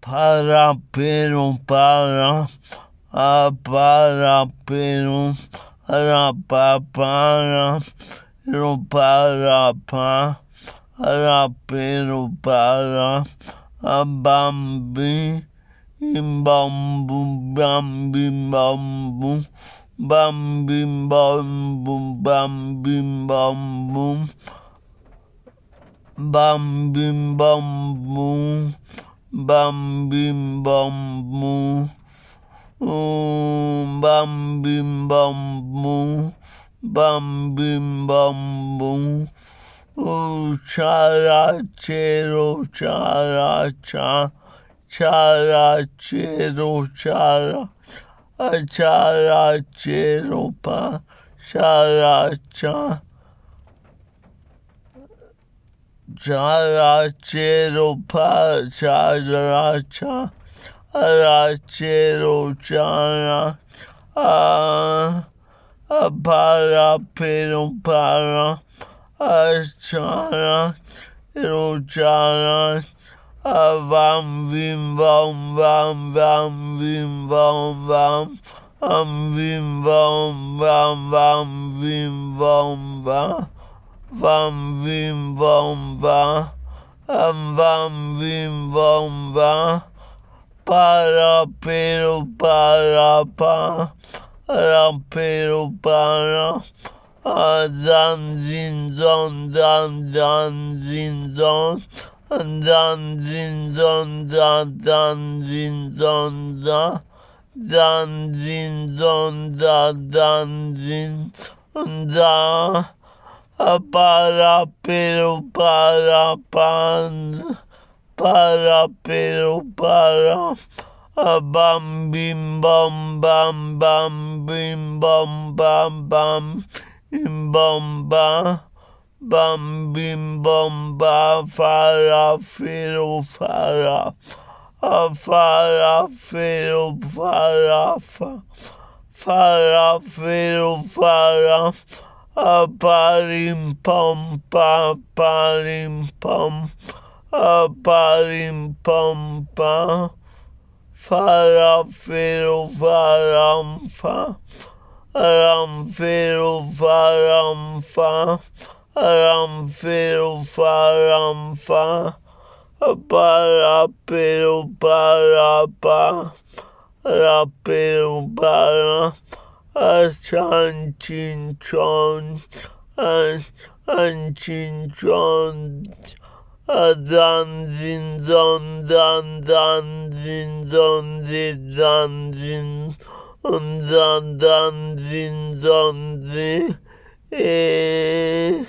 para Peru, para, a para Peru, para para, Peru, para pa, para Peru, para, a bambi, bambu, bambi, bambu, bambi, bambu, bambi, bambu, bambi, bambu bam bim bam moo um, bam bim bam moo bam bim bam boom oh chara chero chara cha chara chero chara chara chero pa chara cha Characheropa Characha Aracherochana Apara Perupara Achana Rochana Avam Vim Vam Vam Vam Vim Vam Vam Am Vim Vam Vam Vam Vim Vam Vam vam vim vam va am vam vim vam va para pero para pa ram pero para uh, dan zin zon dan dan zin zon dan zin zon da dan zin zon da dan zin zon da dan zin da para pero para pan para pero para bam bim bam bam bam bim bam bam bam im bam bam bam bim bam ba fara fero fara fara fero fara fara fero fara, fara, fero, fara a barim pom pa barim pom a barim pom pa farafero varam fa aram fero varam fa aram fero varam fa para pero para pa rapero para, para, para as Chan Chin Chon, as An Chin Chon, a Dan Zin Zon Dan Dan Zin Zon Zin Dan Zin, und dann dann sind sonst eh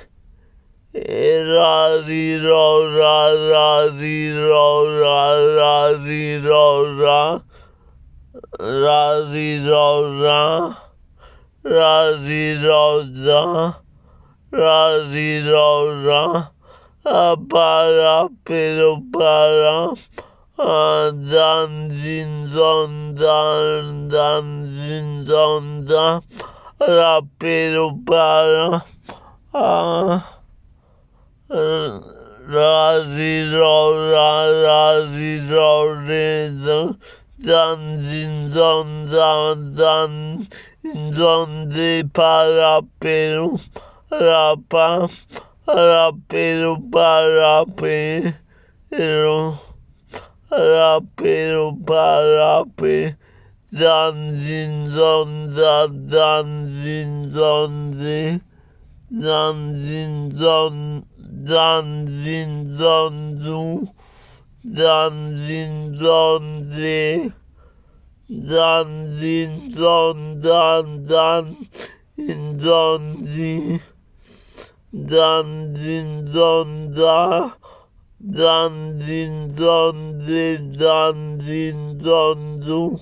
ra ri ro ra ra ri ro ra ra ri ro ra ra ri ro ra Rari Rosa, Rari Rosa, Apara Pero Para, a Danzin Zonda, Danzin Zonda, Rapero Para, a Rari Rosa, Rari Rosa, Danzin Zonda, Danzin donde para pero rapa rapero para pero rapero para pe danzin zonda danzin zonde danzin zon dan zondu danzin de dan din don dan dan in don di dan din don da dan din don de dan din don du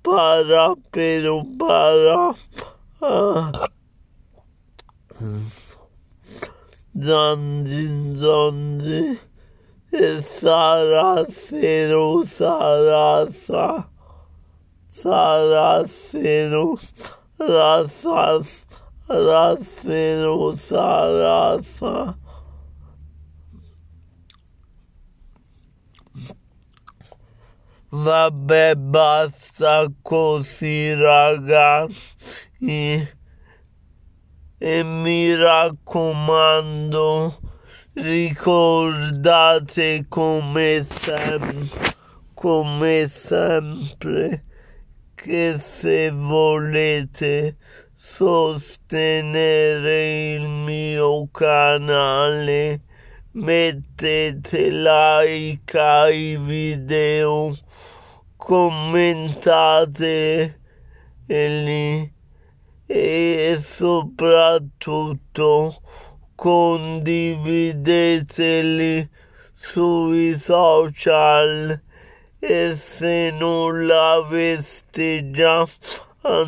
para pero para ah. dan din don de Saraceno, Sarasa, Saraceno, Rasas, Raseno, Sarasa. Vabbè, basta così, ragazzi. E mi raccomando Ricordate come, sem- come sempre che se volete sostenere il mio canale mettete like ai video commentate e, e soprattutto condivideteli sui social e se non l'aveste già fatto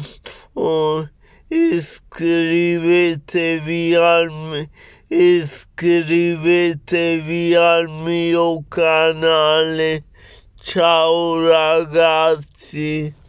eh, iscrivetevi al, iscrivetevi al mio canale ciao ragazzi